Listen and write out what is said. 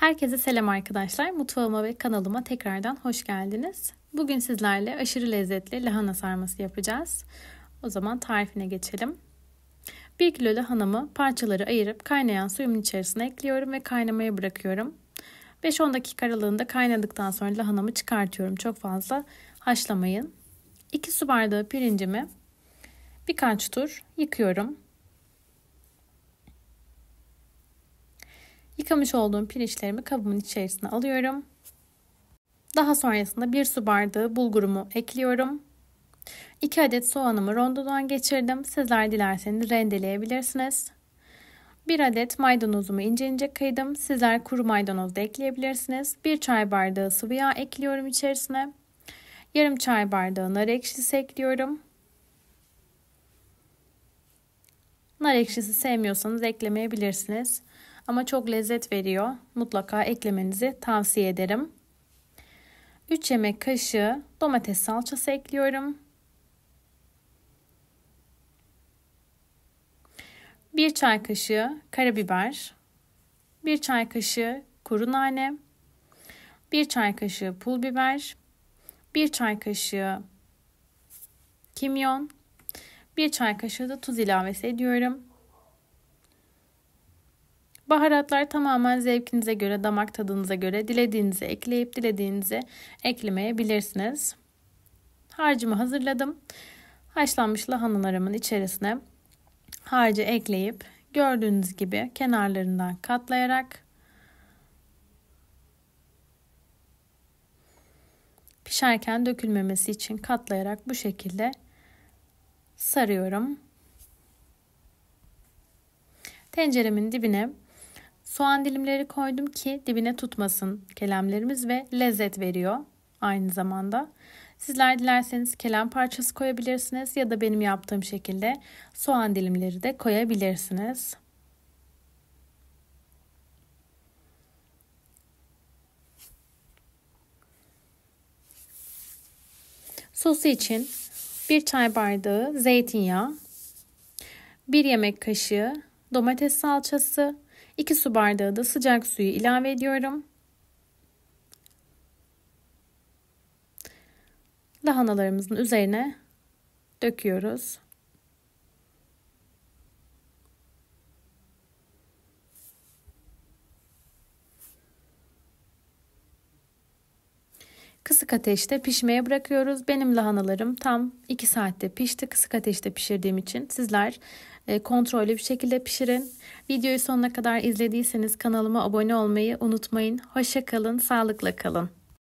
Herkese selam arkadaşlar. Mutfağıma ve kanalıma tekrardan hoş geldiniz. Bugün sizlerle aşırı lezzetli lahana sarması yapacağız. O zaman tarifine geçelim. 1 kilo lahanamı parçaları ayırıp kaynayan suyumun içerisine ekliyorum ve kaynamaya bırakıyorum. 5-10 dakika aralığında kaynadıktan sonra lahanamı çıkartıyorum. Çok fazla haşlamayın. 2 su bardağı pirincimi birkaç tur yıkıyorum. Yıkamış olduğum pirinçlerimi kabımın içerisine alıyorum. Daha sonrasında bir su bardağı bulgurumu ekliyorum. 2 adet soğanımı rondodan geçirdim. Sizler dilerseniz rendeleyebilirsiniz. 1 adet maydanozumu ince ince kıydım. Sizler kuru maydanoz da ekleyebilirsiniz. 1 çay bardağı sıvı yağ ekliyorum içerisine. Yarım çay bardağı nar ekşisi ekliyorum. Nar ekşisi sevmiyorsanız eklemeyebilirsiniz ama çok lezzet veriyor. Mutlaka eklemenizi tavsiye ederim. 3 yemek kaşığı domates salçası ekliyorum. 1 çay kaşığı karabiber, 1 çay kaşığı kuru nane, 1 çay kaşığı pul biber, 1 çay kaşığı kimyon, 1 çay kaşığı da tuz ilavesi ediyorum. Baharatlar tamamen zevkinize göre, damak tadınıza göre dilediğinizi ekleyip dilediğinizi eklemeyebilirsiniz. Harcımı hazırladım. Haşlanmış lahanalarımın içerisine harcı ekleyip gördüğünüz gibi kenarlarından katlayarak pişerken dökülmemesi için katlayarak bu şekilde sarıyorum. Tenceremin dibine Soğan dilimleri koydum ki dibine tutmasın kelemlerimiz ve lezzet veriyor aynı zamanda. Sizler dilerseniz kelem parçası koyabilirsiniz ya da benim yaptığım şekilde soğan dilimleri de koyabilirsiniz. Sosu için 1 çay bardağı zeytinyağı, 1 yemek kaşığı domates salçası, 2 su bardağı da sıcak suyu ilave ediyorum. Lahanalarımızın üzerine döküyoruz. Kısık ateşte pişmeye bırakıyoruz. Benim lahanalarım tam 2 saatte pişti. Kısık ateşte pişirdiğim için sizler e, kontrollü bir şekilde pişirin. Videoyu sonuna kadar izlediyseniz kanalıma abone olmayı unutmayın. Hoşça kalın, sağlıkla kalın.